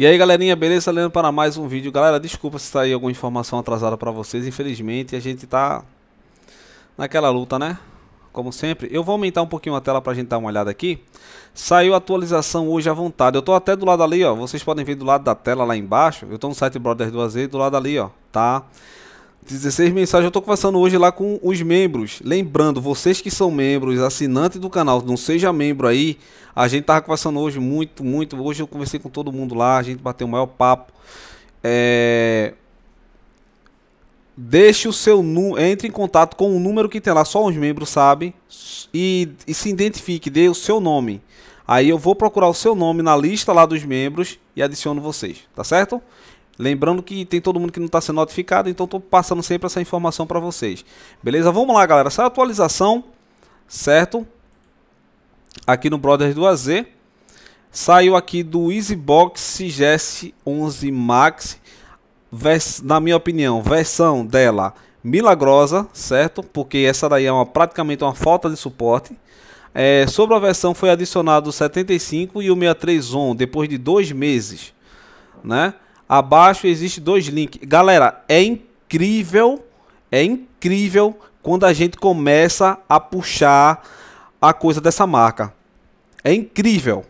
E aí galerinha, beleza? Leandro para mais um vídeo. Galera, desculpa se sair alguma informação atrasada para vocês. Infelizmente a gente tá naquela luta, né? Como sempre. Eu vou aumentar um pouquinho a tela para a gente dar uma olhada aqui. Saiu a atualização hoje à vontade. Eu tô até do lado ali, ó. Vocês podem ver do lado da tela lá embaixo. Eu tô no site Brothers 2 z do lado ali, ó. Tá? 16 mensagens. Eu tô conversando hoje lá com os membros. Lembrando, vocês que são membros, assinante do canal, não seja membro aí. A gente tava conversando hoje muito, muito. Hoje eu conversei com todo mundo lá, a gente bateu o maior papo. É... Deixe o seu número, entre em contato com o número que tem lá, só os membros sabem, e, e se identifique, dê o seu nome. Aí eu vou procurar o seu nome na lista lá dos membros e adiciono vocês, tá certo? Lembrando que tem todo mundo que não está sendo notificado, então estou passando sempre essa informação para vocês. Beleza? Vamos lá, galera. Essa é atualização, certo? Aqui no Brothers do AZ. Saiu aqui do EasyBox Sigest 11 Max. Vers, na minha opinião, versão dela milagrosa, certo? Porque essa daí é uma, praticamente uma falta de suporte. É, sobre a versão foi adicionado 75 e o 63 depois de dois meses, né? Abaixo existe dois links. Galera, é incrível, é incrível quando a gente começa a puxar a coisa dessa marca. É incrível.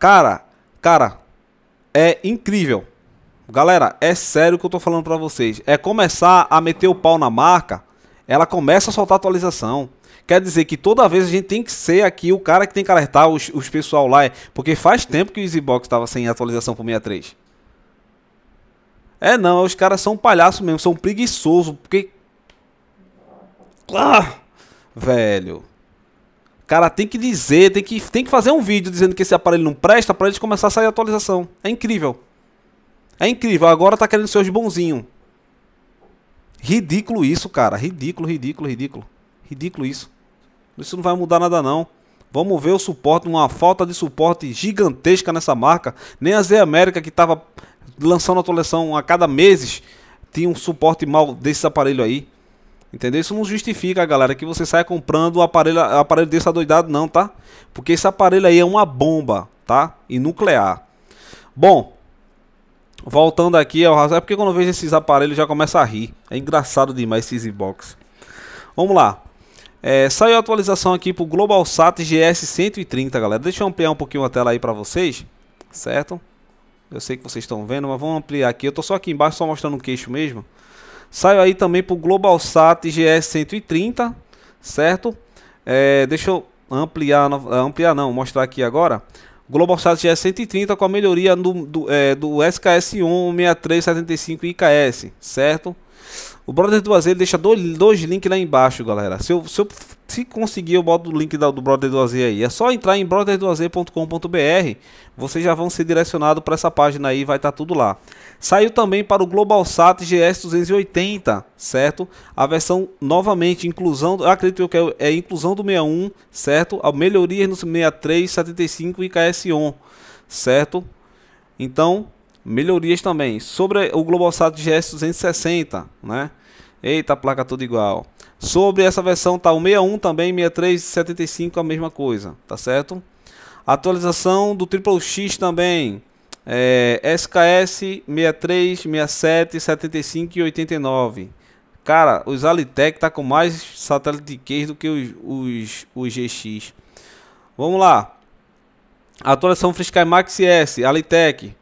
Cara, cara, é incrível. Galera, é sério que eu tô falando para vocês. É começar a meter o pau na marca, ela começa a soltar atualização. Quer dizer que toda vez a gente tem que ser aqui o cara que tem que alertar os, os pessoal lá, é, porque faz tempo que o Easybox estava sem atualização pro 63. É não, os caras são palhaços mesmo, são preguiçosos, porque... Ah, velho. Cara, tem que dizer, tem que, tem que fazer um vídeo dizendo que esse aparelho não presta para eles começar a sair a atualização. É incrível. É incrível, agora tá querendo ser os bonzinho. Ridículo isso, cara. Ridículo, ridículo, ridículo. Ridículo isso. Isso não vai mudar nada não. Vamos ver o suporte, uma falta de suporte gigantesca nessa marca. Nem a Z América que estava lançando atualização a cada meses, tinha um suporte mal desse aparelho aí. Entendeu? Isso não justifica, galera, que você saia comprando o um aparelho, um aparelho desse adoidado, não, tá? Porque esse aparelho aí é uma bomba, tá? E nuclear. Bom, voltando aqui ao razão, é porque quando eu vejo esses aparelhos já começa a rir. É engraçado demais esses inbox. Vamos lá. É, saiu a atualização aqui pro GlobalSat GS 130, galera. Deixa eu ampliar um pouquinho a tela aí para vocês, certo? Eu sei que vocês estão vendo, mas vamos ampliar aqui. Eu estou só aqui embaixo, só mostrando o queixo mesmo. Saio aí também para o GlobalSat GS 130, certo? É, deixa eu ampliar, é, ampliar não, mostrar aqui agora. GlobalSat GS 130 com a melhoria do, do, é, do sks 16375 IKS, certo? O Brother do Azeiro deixa dois, dois links lá embaixo, galera. Se eu, se eu se conseguir, eu boto o link do, do Brother do AZ aí. É só entrar em brotherdoaz.com.br. Vocês já vão ser direcionados para essa página aí, vai estar tá tudo lá. Saiu também para o GlobalSat GS 280, certo? A versão novamente inclusão, acredito que é, é inclusão do 61, certo? A melhoria no 63, 75 e KS1, certo? Então, melhorias também. Sobre o GlobalSat GS 260, né? Eita, placa tudo igual. Sobre essa versão tá o 61 também, 63 75 é a mesma coisa, tá certo? Atualização do Triple X também. É, SKS 63, 67, 75 e 89. Cara, os Alitec tá com mais satélite keys do que os, os, os GX. Vamos lá. Atualização Frisky Max S, Alitec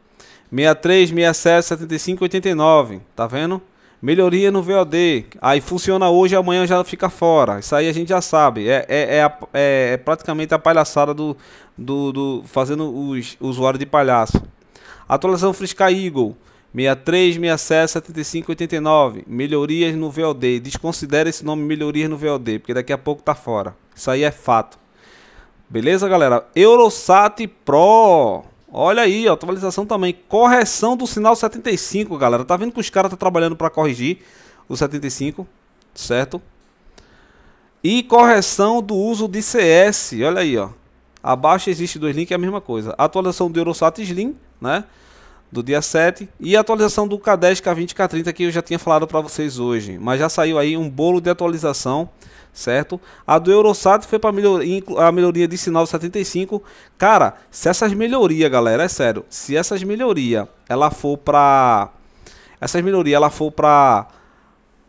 63, 67, 75 89. Tá vendo? Melhoria no VOD, aí funciona hoje, amanhã já fica fora. Isso aí a gente já sabe. É, é, é, é, é praticamente a palhaçada do, do, do fazendo os usuários de palhaço. Atualização Frisca Eagle 63, 67, 75, 89. Melhorias no VOD. Desconsidera esse nome melhorias no VOD, porque daqui a pouco tá fora. Isso aí é fato. Beleza, galera? Eurosat Pro. Olha aí, atualização também. Correção do sinal 75, galera. Tá vendo que os caras estão tá trabalhando para corrigir o 75, certo? E correção do uso de CS. Olha aí, ó. Abaixo existe dois links, é a mesma coisa. Atualização do Eurosat Slim, né? do dia 7 e a atualização do K10, K20, K30 que eu já tinha falado para vocês hoje, mas já saiu aí um bolo de atualização, certo? A do Eurosat foi para melhoria, a melhoria de sinal 75. Cara, se essas melhorias, galera, é sério, se essas melhorias ela for para essas melhorias ela for para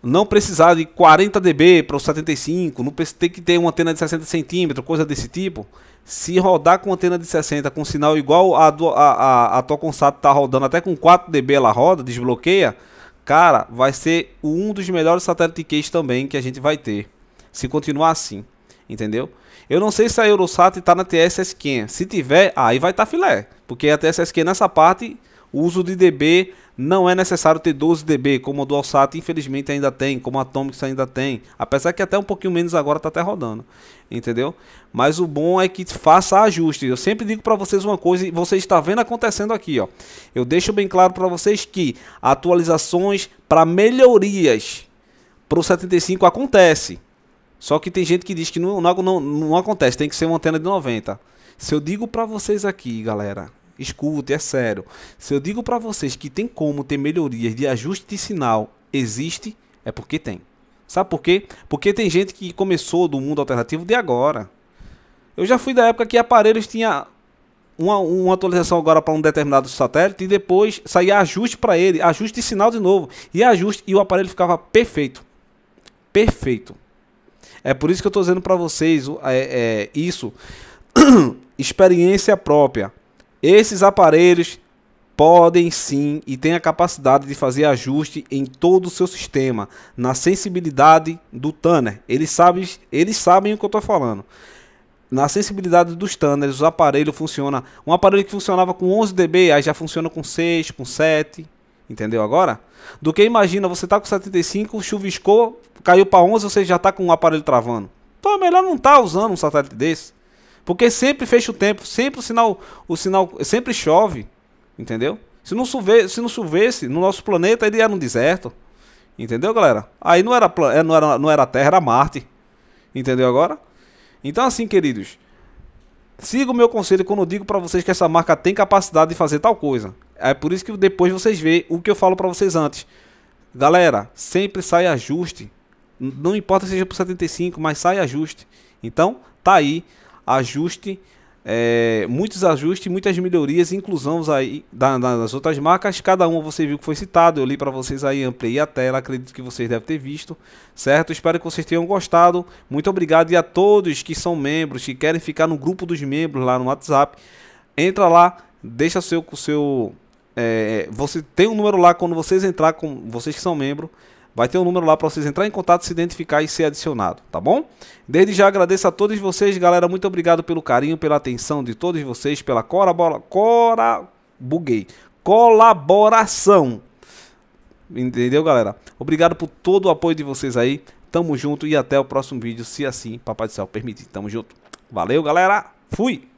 não precisar de 40 dB para os 75, não ter que ter uma antena de 60 cm, coisa desse tipo. Se rodar com antena de 60 com sinal igual a, do, a, a, a Toconsato tá rodando, até com 4 dB ela roda, desbloqueia, cara, vai ser um dos melhores satélite case também que a gente vai ter. Se continuar assim, entendeu? Eu não sei se a Eurosat está na TSSQ. Se tiver, aí vai estar tá filé. Porque a TSSQ nessa parte, o uso de DB não é necessário ter 12 dB, como o DualSat infelizmente ainda tem, como a Atomics ainda tem. Apesar que até um pouquinho menos agora está até rodando, entendeu? Mas o bom é que faça ajustes. Eu sempre digo para vocês uma coisa e você está vendo acontecendo aqui, ó. Eu deixo bem claro para vocês que atualizações para melhorias para o 75 acontece. Só que tem gente que diz que não, não, não, não acontece, tem que ser uma antena de 90. Se eu digo para vocês aqui, galera, Escute, é sério. Se eu digo para vocês que tem como ter melhorias de ajuste de sinal, existe, é porque tem. Sabe por quê? Porque tem gente que começou do mundo alternativo de agora. Eu já fui da época que aparelhos tinha uma, uma atualização agora para um determinado satélite e depois saía ajuste para ele, ajuste de sinal de novo e ajuste e o aparelho ficava perfeito, perfeito. É por isso que eu estou dizendo para vocês é, é, isso, experiência própria. Esses aparelhos podem sim e têm a capacidade de fazer ajuste em todo o seu sistema, na sensibilidade do Tanner. Eles sabem, eles sabem o que eu estou falando. Na sensibilidade dos Tanners, o aparelho funciona. Um aparelho que funcionava com 11 dB, aí já funciona com 6, com 7. Entendeu agora? Do que imagina, você está com 75, chuviscou, caiu para 11, você já está com o um aparelho travando. Então é melhor não estar tá usando um satélite desse. Porque sempre fecha o tempo, sempre o sinal, o sinal sempre chove, entendeu? Se não, chover, se não chovesse, no nosso planeta ele era um deserto. Entendeu, galera? Aí não era, é, não era, não era Terra, era Marte. Entendeu agora? Então assim, queridos, siga o meu conselho quando eu digo para vocês que essa marca tem capacidade de fazer tal coisa. É por isso que depois vocês veem o que eu falo para vocês antes. Galera, sempre sai ajuste. Não importa se seja por 75, mas sai ajuste. Então, tá aí ajuste, é, muitos ajustes, muitas melhorias, inclusões aí da, da, das outras marcas. Cada uma você viu que foi citado, eu li para vocês aí, ampliei a tela, acredito que vocês devem ter visto, certo? Espero que vocês tenham gostado. Muito obrigado e a todos que são membros, que querem ficar no grupo dos membros lá no WhatsApp. Entra lá, deixa seu, seu é, você tem um número lá quando vocês entrar com vocês que são membro Vai ter um número lá para vocês entrar em contato, se identificar e ser adicionado, tá bom? Desde já agradeço a todos vocês, galera. Muito obrigado pelo carinho, pela atenção de todos vocês, pela corabora, cora, buguei, colaboração. Entendeu, galera? Obrigado por todo o apoio de vocês aí. Tamo junto e até o próximo vídeo, se assim Papai do Céu permitir. Tamo junto. Valeu, galera. Fui.